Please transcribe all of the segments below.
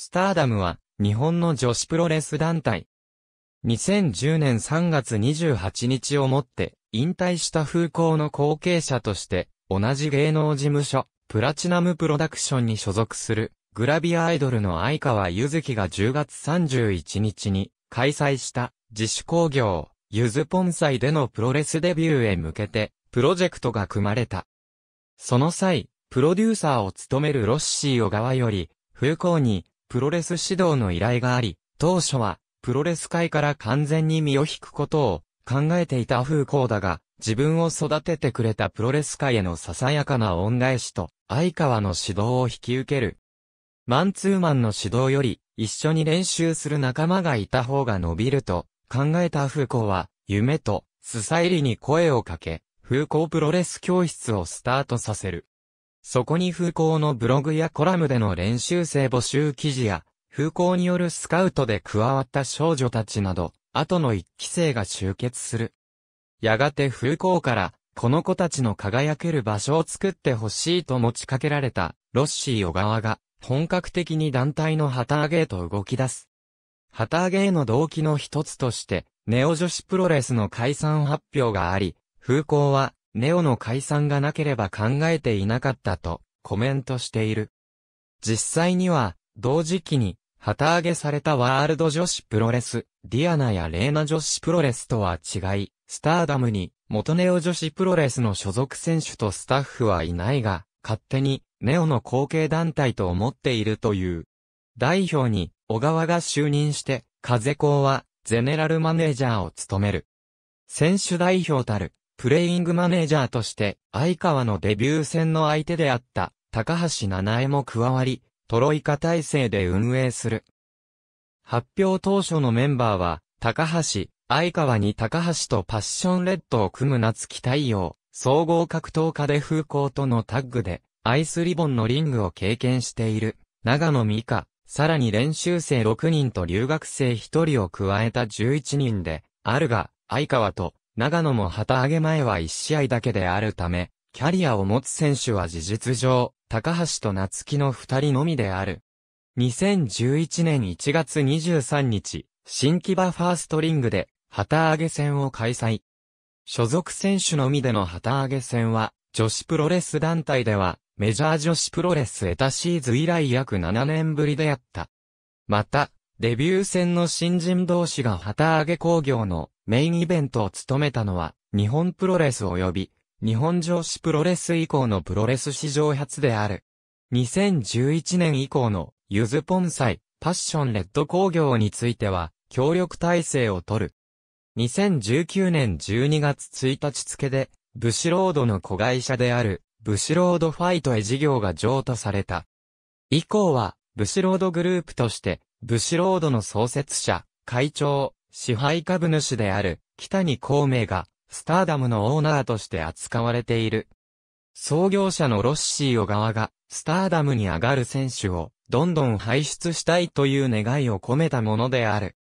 スターダムは、日本の女子プロレス団体。2010年3月28日をもって、引退した風光の後継者として、同じ芸能事務所、プラチナムプロダクションに所属する、グラビアアイドルの相川ゆずきが10月31日に、開催した、自主工業、ゆずぽん祭でのプロレスデビューへ向けて、プロジェクトが組まれた。その際、プロデューサーを務めるロッシー小川より、風光に、プロレス指導の依頼があり、当初は、プロレス界から完全に身を引くことを考えていた風光だが、自分を育ててくれたプロレス界へのささやかな恩返しと、相川の指導を引き受ける。マンツーマンの指導より、一緒に練習する仲間がいた方が伸びると、考えた風光は、夢と、スサイリに声をかけ、風光プロレス教室をスタートさせる。そこに風光のブログやコラムでの練習生募集記事や、風光によるスカウトで加わった少女たちなど、後の一期生が集結する。やがて風光から、この子たちの輝ける場所を作ってほしいと持ちかけられた、ロッシー小川が、本格的に団体の旗揚げへと動き出す。旗揚げへの動機の一つとして、ネオ女子プロレスの解散発表があり、風光は、ネオの解散がなければ考えていなかったとコメントしている。実際には、同時期に、旗揚げされたワールド女子プロレス、ディアナやレーナ女子プロレスとは違い、スターダムに、元ネオ女子プロレスの所属選手とスタッフはいないが、勝手に、ネオの後継団体と思っているという。代表に、小川が就任して、風子は、ゼネラルマネージャーを務める。選手代表たる、プレイングマネージャーとして、相川のデビュー戦の相手であった、高橋七重も加わり、トロイカ体制で運営する。発表当初のメンバーは、高橋、相川に高橋とパッションレッドを組む夏木太陽、総合格闘家で風光とのタッグで、アイスリボンのリングを経験している、長野美香、さらに練習生6人と留学生1人を加えた11人で、あるが、相川と、長野も旗揚げ前は1試合だけであるため、キャリアを持つ選手は事実上、高橋と夏樹の二人のみである。2011年1月23日、新木場ファーストリングで、旗揚げ戦を開催。所属選手のみでの旗揚げ戦は、女子プロレス団体では、メジャー女子プロレスエタシーズ以来約7年ぶりであった。また、デビュー戦の新人同士が旗揚げ工業のメインイベントを務めたのは、日本プロレス及び、日本上司プロレス以降のプロレス史上初である。2011年以降の、ゆずンサ祭、パッションレッド工業については、協力体制を取る。2019年12月1日付で、ブシロードの子会社である、ブシロードファイトへ事業が譲渡された。以降は、ブシロードグループとして、ブシロードの創設者、会長、支配株主である、北に孔明が、スターダムのオーナーとして扱われている。創業者のロッシー小川が、スターダムに上がる選手を、どんどん輩出したいという願いを込めたものである。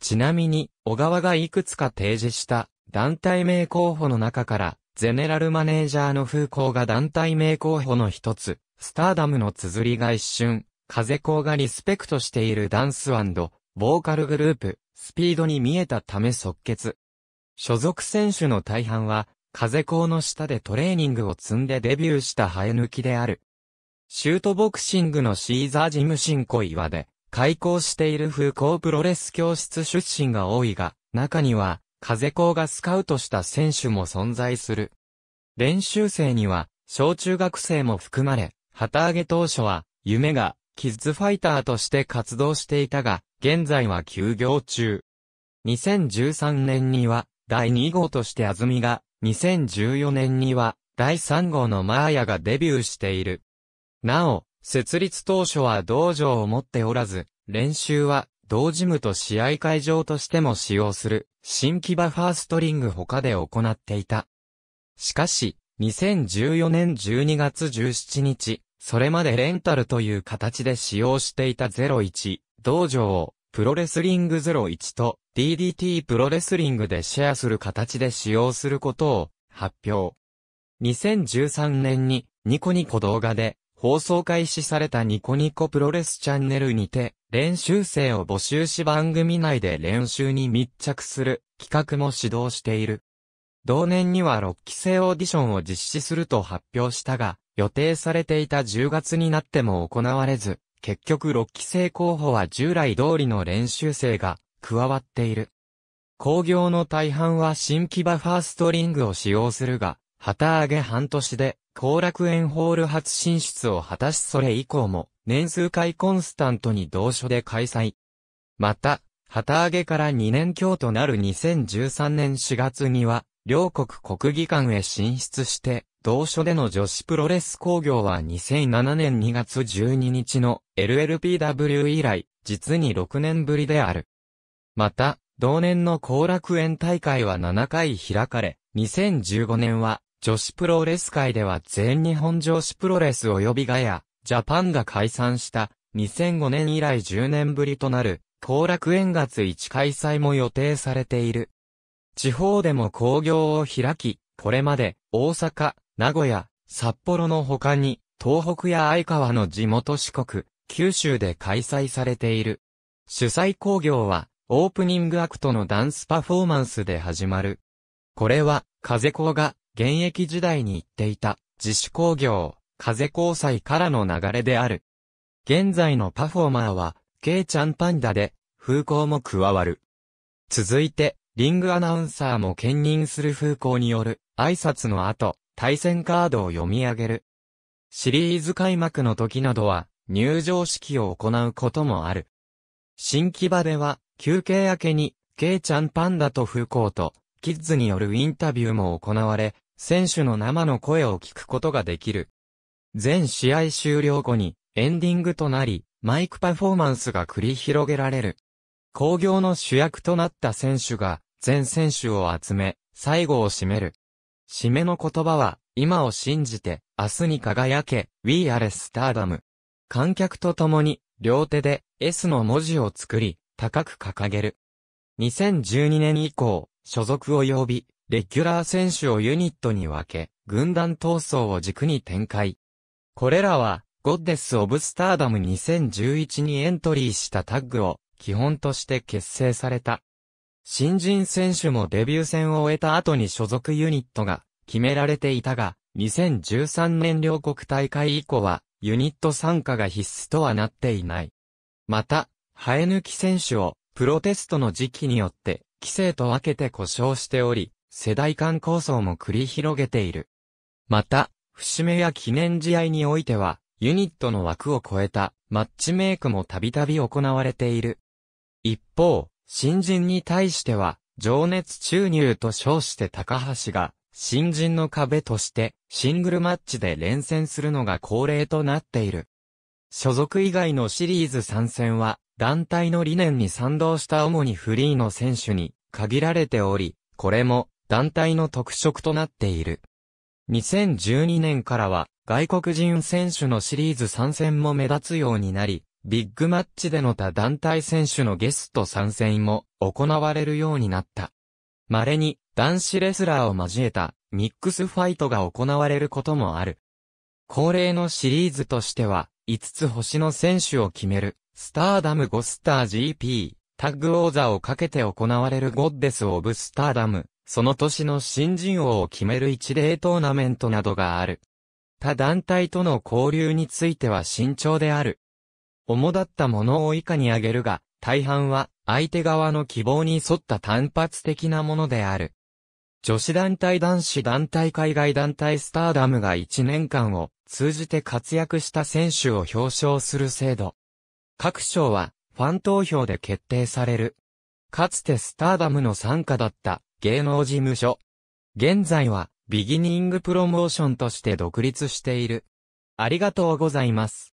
ちなみに、小川がいくつか提示した、団体名候補の中から、ゼネラルマネージャーの風光が団体名候補の一つ、スターダムの綴りが一瞬、風子がリスペクトしているダンスボーカルグループ、スピードに見えたため即決。所属選手の大半は、風子の下でトレーニングを積んでデビューした生え抜きである。シュートボクシングのシーザージムシンコ岩で、開校している風光プロレス教室出身が多いが、中には、風光がスカウトした選手も存在する。練習生には、小中学生も含まれ、旗揚げ当初は、夢が、キッズファイターとして活動していたが、現在は休業中。2013年には、第2号として安住が、2014年には、第3号のマーヤがデビューしている。なお、設立当初は道場を持っておらず、練習は、同ジムと試合会場としても使用する、新木場ファーストリング他で行っていた。しかし、2014年12月17日、それまでレンタルという形で使用していた01道場をプロレスリング01と DDT プロレスリングでシェアする形で使用することを発表。2013年にニコニコ動画で放送開始されたニコニコプロレスチャンネルにて練習生を募集し番組内で練習に密着する企画も指導している。同年には6期生オーディションを実施すると発表したが、予定されていた10月になっても行われず、結局6期生候補は従来通りの練習生が加わっている。工業の大半は新規バファーストリングを使用するが、旗揚げ半年で、後楽園ホール初進出を果たしそれ以降も、年数回コンスタントに同所で開催。また、旗揚げから2年強となる2013年4月には、両国国技館へ進出して、同所での女子プロレス工業は2007年2月12日の LLPW 以来、実に6年ぶりである。また、同年の後楽園大会は7回開かれ、2015年は女子プロレス界では全日本女子プロレス及びガヤ、ジャパンが解散した2005年以来10年ぶりとなる後楽園月1開催も予定されている。地方でも工業を開き、これまで大阪、名古屋、札幌の他に、東北や愛川の地元四国、九州で開催されている。主催工業は、オープニングアクトのダンスパフォーマンスで始まる。これは、風子が現役時代に行っていた自主工業、風工祭からの流れである。現在のパフォーマーは、ケイちゃんパンダで、風光も加わる。続いて、リングアナウンサーも兼任する風向による挨拶の後、対戦カードを読み上げる。シリーズ開幕の時などは入場式を行うこともある。新木場では休憩明けに、ケイちゃんパンダと風向と、キッズによるインタビューも行われ、選手の生の声を聞くことができる。全試合終了後にエンディングとなり、マイクパフォーマンスが繰り広げられる。工業の主役となった選手が全選手を集め、最後を締める。締めの言葉は、今を信じて、明日に輝け、We are Stardom。観客と共に、両手で、S の文字を作り、高く掲げる。2012年以降、所属及び、レギュラー選手をユニットに分け、軍団闘争を軸に展開。これらは、ゴッデス・オブ・スターダム2011にエントリーしたタッグを、基本として結成された、新人選手もデビュー戦を終えた後に所属ユニットが決められていたが、2013年両国大会以降は、ユニット参加が必須とはなっていない。また、生え抜き選手を、プロテストの時期によって、規制と分けて故障しており、世代間構想も繰り広げている。また、節目や記念試合においては、ユニットの枠を超えたマッチメイクもたびたび行われている。一方、新人に対しては、情熱注入と称して高橋が、新人の壁として、シングルマッチで連戦するのが恒例となっている。所属以外のシリーズ参戦は、団体の理念に賛同した主にフリーの選手に限られており、これも団体の特色となっている。2012年からは外国人選手のシリーズ参戦も目立つようになり、ビッグマッチでの他団体選手のゲスト参戦も行われるようになった。稀に男子レスラーを交えたミックスファイトが行われることもある。恒例のシリーズとしては、5つ星の選手を決める、スターダムゴスター GP、タッグ王座をかけて行われるゴッデス・オブ・スターダム、その年の新人王を決める一例トーナメントなどがある。他団体との交流については慎重である。主だったものを以下に挙げるが、大半は相手側の希望に沿った単発的なものである。女子団体男子団体海外団体スターダムが1年間を通じて活躍した選手を表彰する制度。各賞はファン投票で決定される。かつてスターダムの参加だった芸能事務所。現在はビギニングプロモーションとして独立している。ありがとうございます。